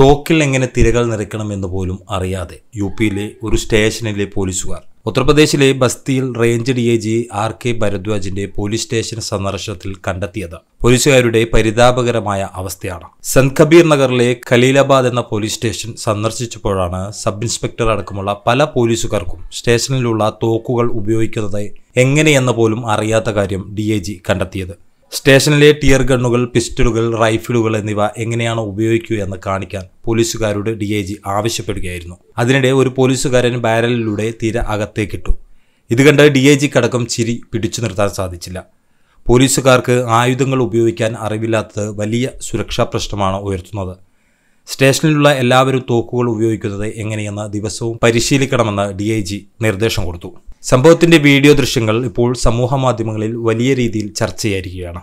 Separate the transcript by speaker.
Speaker 1: തോക്കിൽ എങ്ങനെ തിരകൾ നിറയ്ക്കണം എന്ന് പോലും അറിയാതെ യു പിയിലെ ഒരു സ്റ്റേഷനിലെ പോലീസുകാർ ഉത്തർപ്രദേശിലെ ബസ്തിയിൽ range D I G R K ഭരദ്വാജിന്റെ പോലീസ് സ്റ്റേഷൻ സന്ദർശനത്തിൽ കണ്ടെത്തിയത് പോലീസുകാരുടെ പരിതാപകരമായ അവസ്ഥയാണ് സന്ത് കബീർ നഗറിലെ ഖലീലാബാദ് എന്ന പോലീസ് സ്റ്റേഷൻ സന്ദർശിച്ചപ്പോഴാണ് സബ് ഇൻസ്പെക്ടർ അടക്കമുള്ള പല പോലീസുകാർക്കും സ്റ്റേഷനിലുള്ള തോക്കുകൾ ഉപയോഗിക്കുന്നത് എങ്ങനെയെന്ന് പോലും അറിയാത്ത കാര്യം ഡി കണ്ടെത്തിയത് സ്റ്റേഷനിലെ ടിയർ ഗണ്ണുകൾ പിസ്റ്റളുകൾ റൈഫിളുകൾ എന്നിവ എങ്ങനെയാണ് ഉപയോഗിക്കുക എന്ന് കാണിക്കാൻ പോലീസുകാരോട് ഡി ഐ ജി ആവശ്യപ്പെടുകയായിരുന്നു അതിനിടെ ഒരു പോലീസുകാരൻ ബാരലിലൂടെ തീരെ അകത്തേക്കിട്ടു ഇത് കണ്ട് ഡി ഐ കടക്കം ചിരി പിടിച്ചു നിർത്താൻ സാധിച്ചില്ല പോലീസുകാർക്ക് ആയുധങ്ങൾ ഉപയോഗിക്കാൻ അറിവില്ലാത്തത് വലിയ സുരക്ഷാ പ്രശ്നമാണ് ഉയർത്തുന്നത് സ്റ്റേഷനിലുള്ള എല്ലാവരും തോക്കുകൾ ഉപയോഗിക്കുന്നത് എങ്ങനെയെന്ന് ദിവസവും പരിശീലിക്കണമെന്ന് ഡി ഐ ജി നിർദ്ദേശം
Speaker 2: കൊടുത്തു സംഭവത്തിന്റെ വീഡിയോ ദൃശ്യങ്ങൾ ഇപ്പോൾ സമൂഹ മാധ്യമങ്ങളിൽ വലിയ രീതിയിൽ ചർച്ചയായിരിക്കുകയാണ്